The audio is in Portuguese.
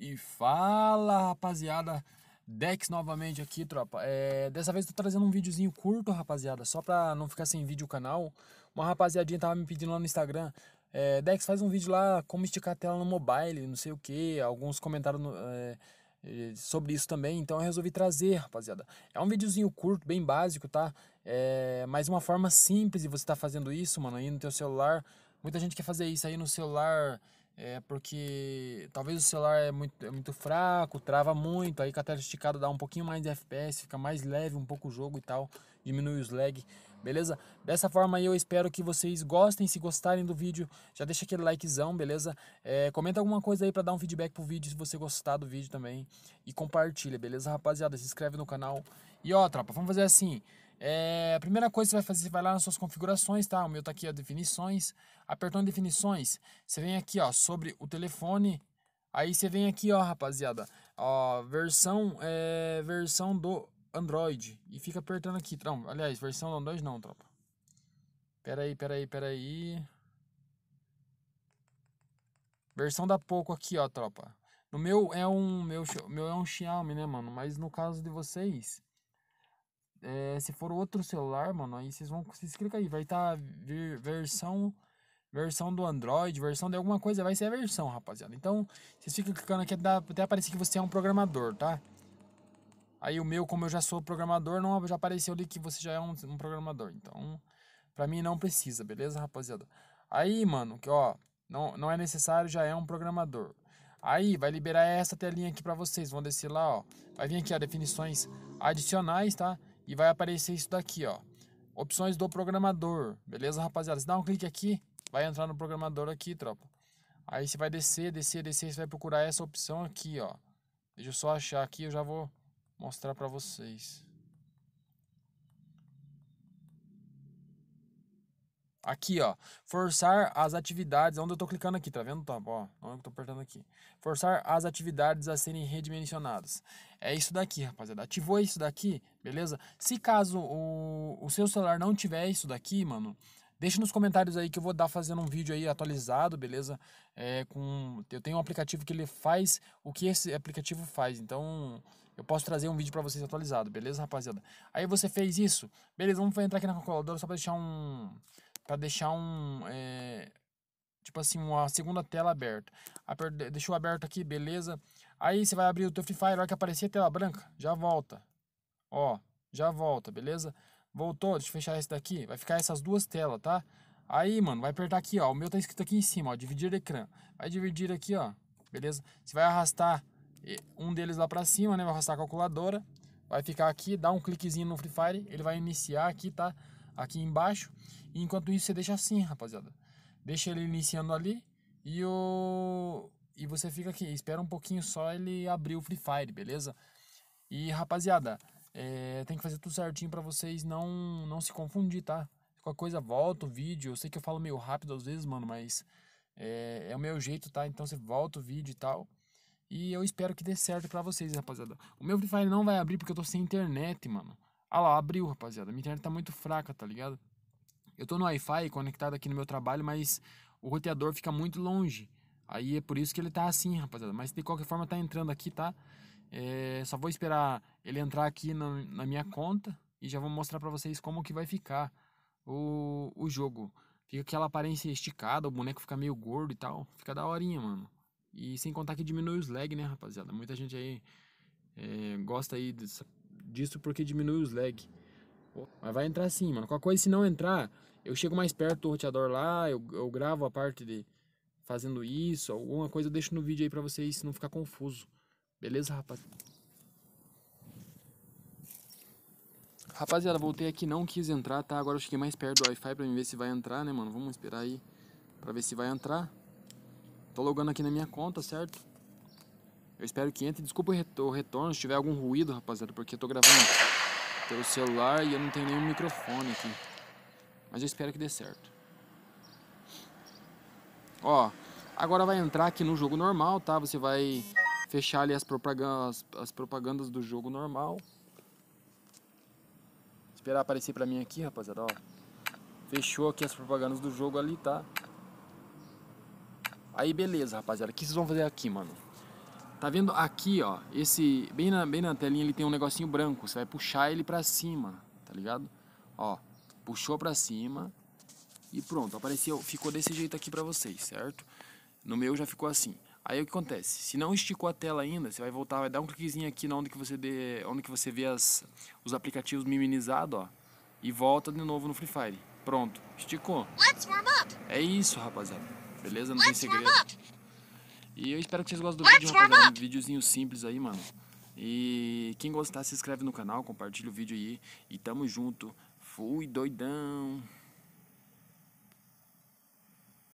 E fala, rapaziada. Dex novamente aqui, tropa. É, dessa vez tô trazendo um videozinho curto, rapaziada, só pra não ficar sem vídeo o canal. Uma rapaziadinha tava me pedindo lá no Instagram, é, Dex, faz um vídeo lá como esticar a tela no mobile, não sei o que, alguns comentários no, é, é, sobre isso também, então eu resolvi trazer, rapaziada. É um videozinho curto, bem básico, tá? É, mas uma forma simples de você tá fazendo isso, mano, aí no teu celular. Muita gente quer fazer isso aí no celular é porque talvez o celular é muito, é muito fraco, trava muito, aí com a tela esticada dá um pouquinho mais de FPS, fica mais leve um pouco o jogo e tal, diminui os lag, beleza? Dessa forma aí eu espero que vocês gostem, se gostarem do vídeo, já deixa aquele likezão, beleza? É, comenta alguma coisa aí para dar um feedback pro vídeo, se você gostar do vídeo também, e compartilha, beleza rapaziada? Se inscreve no canal. E ó, tropa, vamos fazer assim, é, a primeira coisa que você vai fazer, você vai lá nas suas configurações, tá? O meu tá aqui, ó, definições. Apertando definições, você vem aqui, ó, sobre o telefone. Aí você vem aqui, ó, rapaziada, ó, versão, é, versão do Android. E fica apertando aqui, então Aliás, versão do Android não, tropa. peraí peraí peraí Versão da pouco aqui, ó, tropa. No meu é um, meu, meu é um Xiaomi, né, mano? Mas no caso de vocês é, se for outro celular, mano, aí vocês vão. Vocês clicam aí, vai estar tá versão. Versão do Android, versão de alguma coisa, vai ser a versão, rapaziada. Então, vocês ficam clicando aqui até aparecer que você é um programador, tá? Aí o meu, como eu já sou programador, não já apareceu ali que você já é um, um programador. Então, pra mim não precisa, beleza, rapaziada? Aí, mano, que ó, não, não é necessário, já é um programador. Aí, vai liberar essa telinha aqui pra vocês. Vão descer lá, ó. Vai vir aqui, ó, definições adicionais, tá? e vai aparecer isso daqui, ó. Opções do programador, beleza, rapaziada? Você dá um clique aqui, vai entrar no programador aqui, tropa. Aí você vai descer, descer, descer, você vai procurar essa opção aqui, ó. Deixa eu só achar aqui, eu já vou mostrar pra vocês. Aqui, ó, forçar as atividades, onde eu tô clicando aqui, tá vendo, tá Ó, onde eu tô apertando aqui. Forçar as atividades a serem redimensionadas. É isso daqui, rapaziada. Ativou isso daqui, beleza? Se caso o, o seu celular não tiver isso daqui, mano, Deixa nos comentários aí que eu vou dar fazendo um vídeo aí atualizado, beleza? É, com, eu tenho um aplicativo que ele faz o que esse aplicativo faz, então eu posso trazer um vídeo para vocês atualizado, beleza, rapaziada? Aí você fez isso, beleza? Vamos entrar aqui na calculadora só para deixar um para deixar um é, tipo assim uma segunda tela aberta. Aperta, deixou aberto aqui, beleza? Aí você vai abrir o teu Free Fire, a hora que aparecer a tela branca, já volta. Ó, já volta, beleza? Voltou, deixa eu fechar esse daqui, vai ficar essas duas telas, tá? Aí, mano, vai apertar aqui, ó, o meu tá escrito aqui em cima, ó, dividir ecrã. Vai dividir aqui, ó, beleza? Você vai arrastar eh, um deles lá pra cima, né, vai arrastar a calculadora, vai ficar aqui, dá um cliquezinho no Free Fire, ele vai iniciar aqui, tá? aqui embaixo. E enquanto isso, você deixa assim, rapaziada. Deixa ele iniciando ali e o e você fica aqui, espera um pouquinho só ele abrir o Free Fire, beleza? E rapaziada, é, tem que fazer tudo certinho para vocês não não se confundir, tá? Qualquer coisa, volta o vídeo. Eu sei que eu falo meio rápido às vezes, mano, mas é, é o meu jeito, tá? Então você volta o vídeo e tal. E eu espero que dê certo para vocês, rapaziada. O meu Free Fire não vai abrir porque eu tô sem internet, mano. Ah lá, abriu, rapaziada. Minha internet tá muito fraca, tá ligado? Eu tô no Wi-Fi conectado aqui no meu trabalho, mas o roteador fica muito longe. Aí é por isso que ele tá assim, rapaziada. Mas de qualquer forma tá entrando aqui, tá? É, só vou esperar ele entrar aqui na, na minha conta e já vou mostrar para vocês como que vai ficar o, o jogo. Fica aquela aparência esticada, o boneco fica meio gordo e tal. Fica da horinha, mano. E sem contar que diminui os lag, né, rapaziada? Muita gente aí é, gosta aí dessa disso porque diminui os lag. Mas vai entrar sim, mano. Qualquer coisa, se não entrar, eu chego mais perto do roteador lá, eu, eu gravo a parte de fazendo isso, alguma coisa eu deixo no vídeo aí pra vocês, se não ficar confuso. Beleza, rapaz? Rapaziada, voltei aqui, não quis entrar, tá? Agora eu cheguei mais perto do Wi-Fi pra ver se vai entrar, né, mano? Vamos esperar aí pra ver se vai entrar. Tô logando aqui na minha conta, certo? Eu espero que entre. Desculpa o retorno se tiver algum ruído, rapaziada, porque eu tô gravando pelo celular e eu não tenho nenhum microfone aqui. Mas eu espero que dê certo. Ó, agora vai entrar aqui no jogo normal, tá? Você vai fechar ali as propagandas, as propagandas do jogo normal. Esperar aparecer pra mim aqui, rapaziada, ó. Fechou aqui as propagandas do jogo ali, tá? Aí beleza, rapaziada. O que vocês vão fazer aqui, mano? Tá vendo aqui, ó, esse bem na bem na telinha ele tem um negocinho branco, você vai puxar ele para cima, tá ligado? Ó, puxou para cima e pronto, apareceu, ficou desse jeito aqui para vocês, certo? No meu já ficou assim. Aí o que acontece? Se não esticou a tela ainda, você vai voltar, vai dar um cliquezinho aqui na onde que você dê, onde que você vê as os aplicativos minimizado ó, e volta de novo no Free Fire. Pronto, esticou. É isso, rapaziada. Beleza? Não Let's tem segredo. E eu espero que vocês gostem do vídeo, rapaziada. Um videozinho simples aí, mano. E quem gostar, se inscreve no canal, compartilha o vídeo aí. E tamo junto. Fui doidão.